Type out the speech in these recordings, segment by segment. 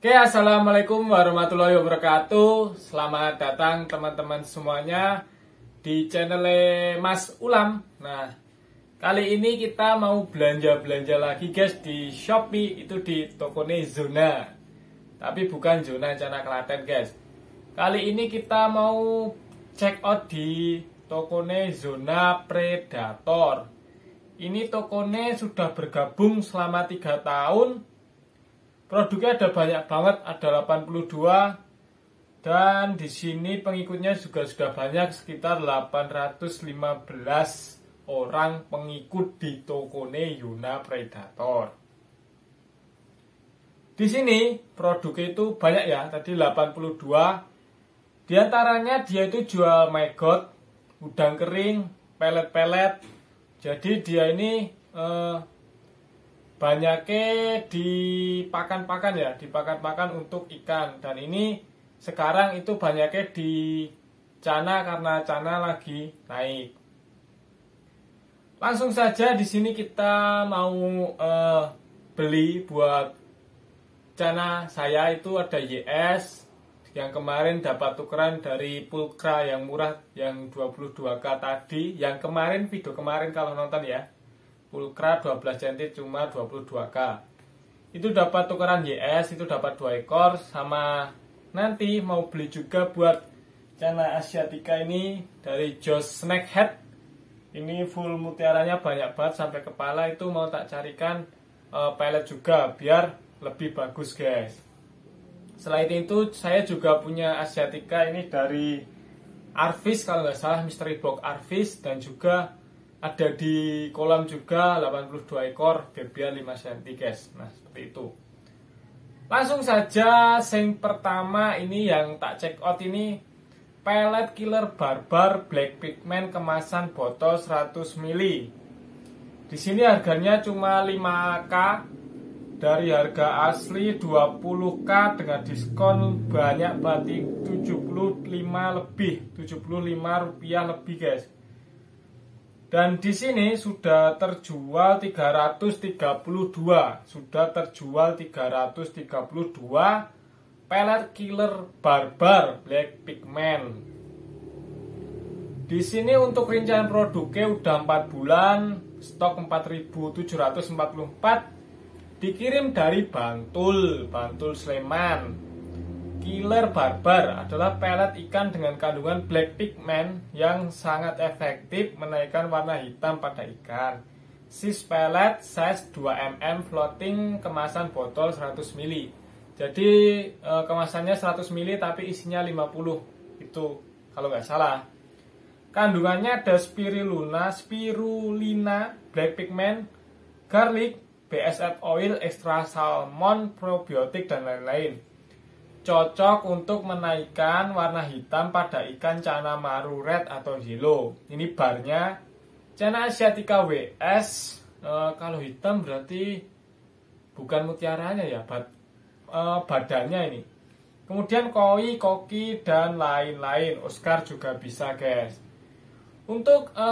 Oke, okay, assalamualaikum warahmatullahi wabarakatuh. Selamat datang teman-teman semuanya di channel Mas Ulam. Nah, kali ini kita mau belanja-belanja lagi guys di Shopee itu di tokone Zona. Tapi bukan zona Cana Klaten guys. Kali ini kita mau check out di tokone Zona Predator. Ini tokone sudah bergabung selama 3 tahun Produknya ada banyak banget, ada 82, dan di sini pengikutnya juga sudah banyak sekitar 815 orang pengikut di tokone Yuna Predator. Di sini produk itu banyak ya, tadi 82. Di antaranya dia itu jual maggot udang kering, pelet-pelet. Jadi dia ini eh, banyaknya di pakan pakan ya di pakan pakan untuk ikan dan ini sekarang itu banyaknya di cana karena cana lagi naik langsung saja di sini kita mau eh, beli buat cana saya itu ada YS yang kemarin dapat tukeran dari Pulkra yang murah yang 22k tadi yang kemarin video kemarin kalau nonton ya pulkra 12 cm cuma 22K itu dapat tukaran YS itu dapat 2 ekor sama nanti mau beli juga buat channel Asiatica ini dari Josh Snackhead ini full mutiaranya banyak banget sampai kepala itu mau tak carikan uh, eh, pelet juga biar lebih bagus guys selain itu saya juga punya Asiatica ini dari Arvis kalau nggak salah Mystery Box Arvis dan juga ada di kolam juga 82 ekor berbia 5 cm guys nah seperti itu langsung saja sing pertama ini yang tak check out ini pellet killer barbar black pigment kemasan botol 100 ml di sini harganya cuma 5k dari harga asli 20k dengan diskon banyak berarti 75 lebih 75 rupiah lebih guys dan di sini sudah terjual 332, sudah terjual 332 pelet killer barbar black pigment. Di sini untuk rincian produknya udah 4 bulan, stok 4744 dikirim dari Bantul, Bantul Sleman. Killer Barbar adalah pelet ikan dengan kandungan black pigment yang sangat efektif menaikkan warna hitam pada ikan. Sis pelet size 2 mm floating kemasan botol 100 ml. Jadi e, kemasannya 100 ml tapi isinya 50. Itu kalau nggak salah. Kandungannya ada spirulina, spirulina, black pigment, garlic, BSF oil, extra salmon, probiotik dan lain-lain cocok untuk menaikkan warna hitam pada ikan cana maru red atau hilo. Ini barnya cana asiatica WS. E, eh, kalau hitam berarti bukan mutiaranya ya, bad, e, badannya ini. Kemudian koi, koki dan lain-lain. Oscar juga bisa, guys. Untuk e,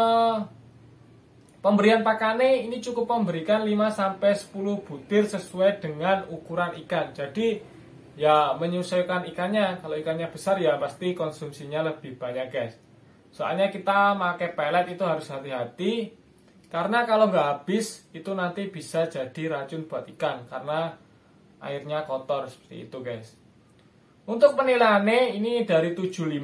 pemberian pakane ini cukup memberikan 5 10 butir sesuai dengan ukuran ikan. Jadi ya menyesuaikan ikannya kalau ikannya besar ya pasti konsumsinya lebih banyak guys soalnya kita pakai pelet itu harus hati-hati karena kalau nggak habis itu nanti bisa jadi racun buat ikan karena airnya kotor seperti itu guys untuk penilaiannya ini dari 75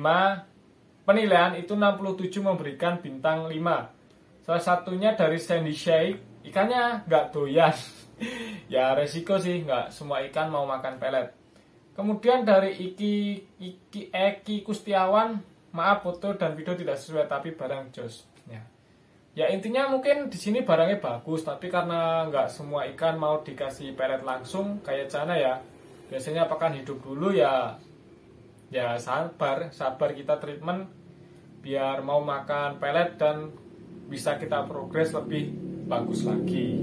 penilaian itu 67 memberikan bintang 5 salah satunya dari Sandy Shake ikannya nggak doyan ya resiko sih nggak semua ikan mau makan pelet Kemudian dari Iki Iki Eki Kustiawan, maaf foto dan video tidak sesuai tapi barang jos. Ya. Ya intinya mungkin di sini barangnya bagus, tapi karena nggak semua ikan mau dikasih pelet langsung kayak cana ya. Biasanya apakah hidup dulu ya, ya sabar, sabar kita treatment biar mau makan pelet dan bisa kita progres lebih bagus lagi.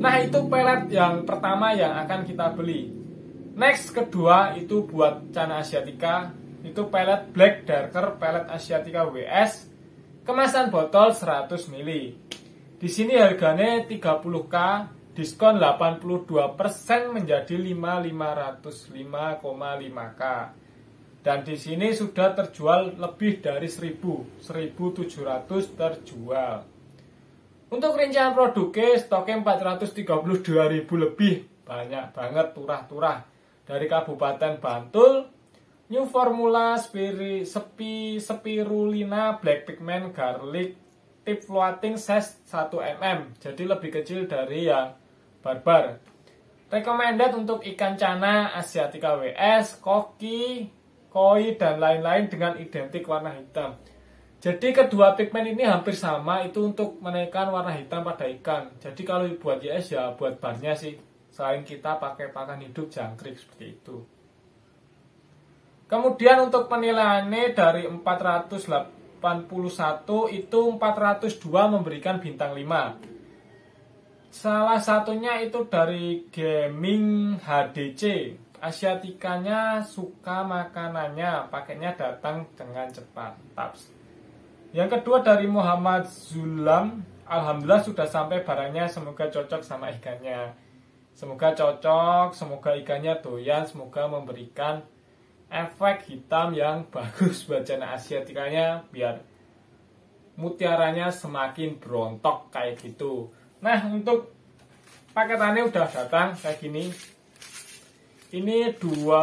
Nah itu pelet yang pertama yang akan kita beli. Next kedua itu buat Cana Asiatica itu pelet Black Darker pelet Asiatica WS kemasan botol 100 ml. Di sini harganya 30k diskon 82% menjadi 5505,5k. Dan di sini sudah terjual lebih dari 1000, 1700 terjual. Untuk rincian produknya stoknya 432.000 lebih, banyak banget turah-turah dari Kabupaten Bantul New Formula Spiri, Sepi, Spirulina Black Pigment Garlic Tip Floating Size 1 mm Jadi lebih kecil dari yang barbar Recommended untuk ikan cana Asiatica WS, koki, koi, dan lain-lain dengan identik warna hitam jadi kedua pigmen ini hampir sama itu untuk menaikkan warna hitam pada ikan. Jadi kalau buat YS ya buat barnya sih. Selain kita pakai pakan hidup jangkrik seperti itu. Kemudian untuk penilaiannya dari 481 itu 402 memberikan bintang 5. Salah satunya itu dari gaming HDC. Asiatikanya suka makanannya, pakainya datang dengan cepat. Taps. Yang kedua dari Muhammad Zulam, Alhamdulillah sudah sampai barangnya, semoga cocok sama ikannya. Semoga cocok, semoga ikannya doyan, semoga memberikan efek hitam yang bagus buat jana asiatikanya biar mutiaranya semakin berontok kayak gitu. Nah, untuk paketannya udah datang kayak gini. Ini dua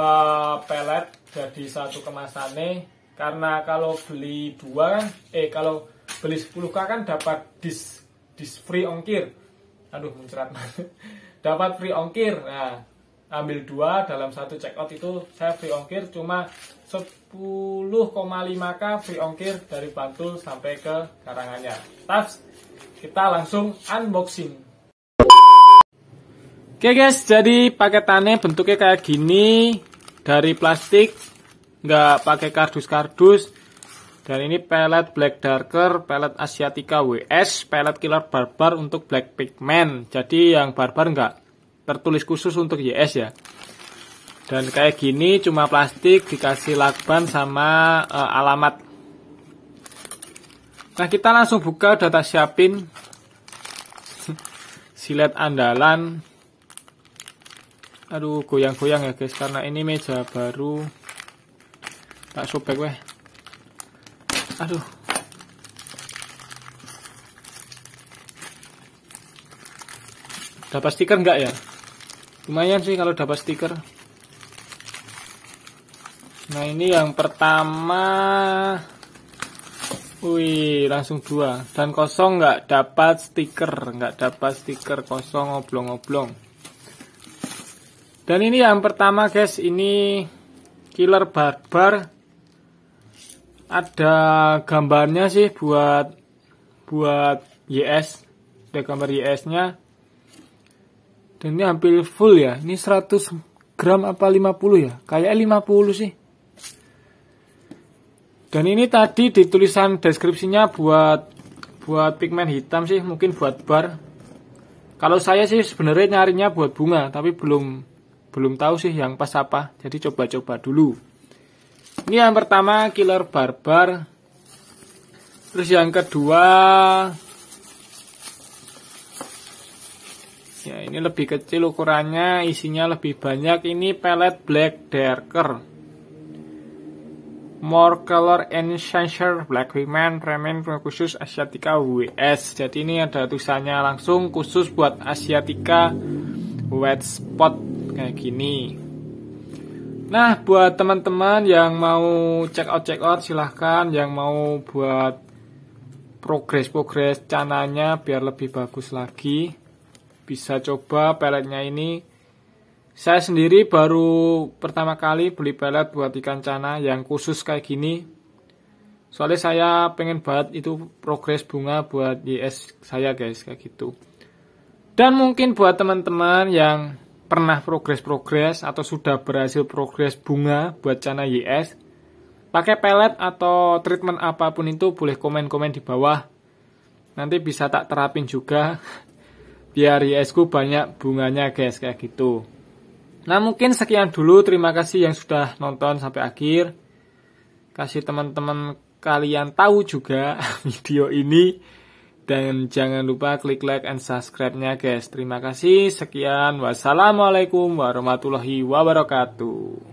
pelet jadi satu kemasannya karena kalau beli dua kan eh kalau beli 10k kan dapat dis dis free ongkir. Aduh, muncrat banget dapat free ongkir nah ambil dua dalam satu check out itu saya free ongkir cuma 10,5k free ongkir dari Bantul sampai ke karangannya. Tas kita langsung unboxing. Oke guys, jadi paketannya bentuknya kayak gini dari plastik, nggak pakai kardus-kardus. Dan ini pelet Black Darker, pelet Asiatica WS, pelet Killer Barbar untuk Black Pigment. Jadi yang Barbar nggak tertulis khusus untuk YS ya. Dan kayak gini cuma plastik dikasih lakban sama e, alamat. Nah kita langsung buka data siapin silet andalan. Aduh goyang-goyang ya guys karena ini meja baru. Tak sobek weh. Aduh. Dapat stiker enggak ya? Lumayan sih kalau dapat stiker. Nah, ini yang pertama. Wih, langsung dua. Dan kosong enggak dapat stiker. enggak dapat stiker kosong oblong-oblong. Dan ini yang pertama, guys. Ini Killer Barbar ada gambarnya sih buat buat YS ada gambar YS nya dan ini hampir full ya ini 100 gram apa 50 ya kayak 50 sih dan ini tadi di tulisan deskripsinya buat buat pigmen hitam sih mungkin buat bar kalau saya sih sebenarnya nyarinya buat bunga tapi belum belum tahu sih yang pas apa jadi coba-coba dulu ini yang pertama Killer Barbar. Terus yang kedua Ya, ini lebih kecil ukurannya, isinya lebih banyak. Ini pellet Black Darker. More Color and Sensor Black Women Remen khusus Asiatica WS. Jadi ini ada tulisannya langsung khusus buat Asiatica Wet Spot kayak gini. Nah, buat teman-teman yang mau check out check out silahkan, yang mau buat progres-progres cananya biar lebih bagus lagi bisa coba peletnya ini saya sendiri baru pertama kali beli pelet buat ikan cana yang khusus kayak gini soalnya saya pengen banget itu progres bunga buat YS saya guys kayak gitu dan mungkin buat teman-teman yang pernah progres-progres atau sudah berhasil progres bunga buat Cana YS, pakai pelet atau treatment apapun itu boleh komen-komen di bawah. Nanti bisa tak terapin juga biar YS ku banyak bunganya guys kayak gitu. Nah mungkin sekian dulu terima kasih yang sudah nonton sampai akhir. Kasih teman-teman kalian tahu juga video ini dan jangan lupa klik like and subscribe-nya guys. Terima kasih. Sekian. Wassalamualaikum warahmatullahi wabarakatuh.